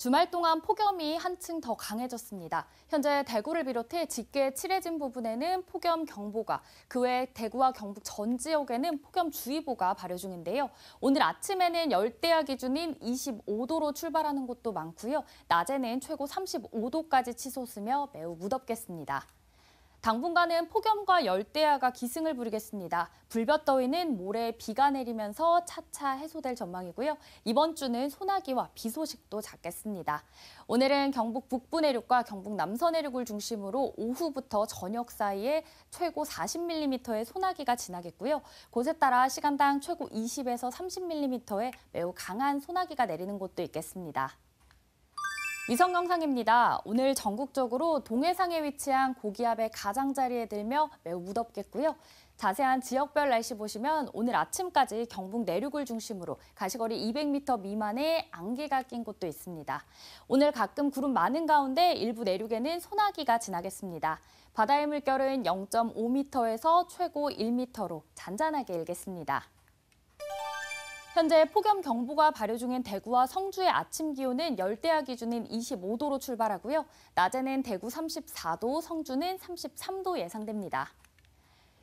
주말 동안 폭염이 한층 더 강해졌습니다. 현재 대구를 비롯해 짙게 칠해진 부분에는 폭염 경보가, 그 외 대구와 경북 전 지역에는 폭염 주의보가 발효 중인데요. 오늘 아침에는 열대야 기준인 25도로 출발하는 곳도 많고요. 낮에는 최고 35도까지 치솟으며 매우 무덥겠습니다. 당분간은 폭염과 열대야가 기승을 부리겠습니다. 불볕더위는 모레 비가 내리면서 차차 해소될 전망이고요. 이번 주는 소나기와 비 소식도 잦겠습니다. 오늘은 경북 북부 내륙과 경북 남서 내륙을 중심으로 오후부터 저녁 사이에 최고 40mm의 소나기가 지나겠고요. 곳에 따라 시간당 최고 20에서 30mm의 매우 강한 소나기가 내리는 곳도 있겠습니다. 위성영상입니다. 오늘 전국적으로 동해상에 위치한 고기압의 가장자리에 들며 매우 무덥겠고요. 자세한 지역별 날씨 보시면 오늘 아침까지 경북 내륙을 중심으로 가시거리 200m 미만의 안개가 낀 곳도 있습니다. 오늘 가끔 구름 많은 가운데 일부 내륙에는 소나기가 지나겠습니다. 바다의 물결은 0.5m에서 최고 1m로 잔잔하게 일겠습니다. 현재 폭염 경보가 발효 중인 대구와 성주의 아침 기온은 열대야 기준인 25도로 출발하고요. 낮에는 대구 34도, 성주는 33도 예상됩니다.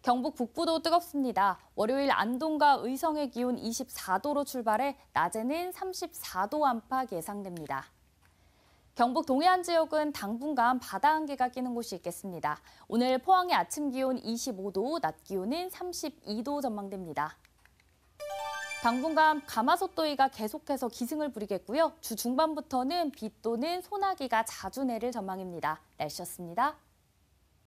경북 북부도 뜨겁습니다. 월요일 안동과 의성의 기온 24도로 출발해 낮에는 34도 안팎 예상됩니다. 경북 동해안 지역은 당분간 바다 한계가 끼는 곳이 있겠습니다. 오늘 포항의 아침 기온 25도, 낮 기온은 32도 전망됩니다. 당분간 가마솥더위가 계속해서 기승을 부리겠고요. 주 중반부터는 비 또는 소나기가 자주 내릴 전망입니다. 날씨였습니다.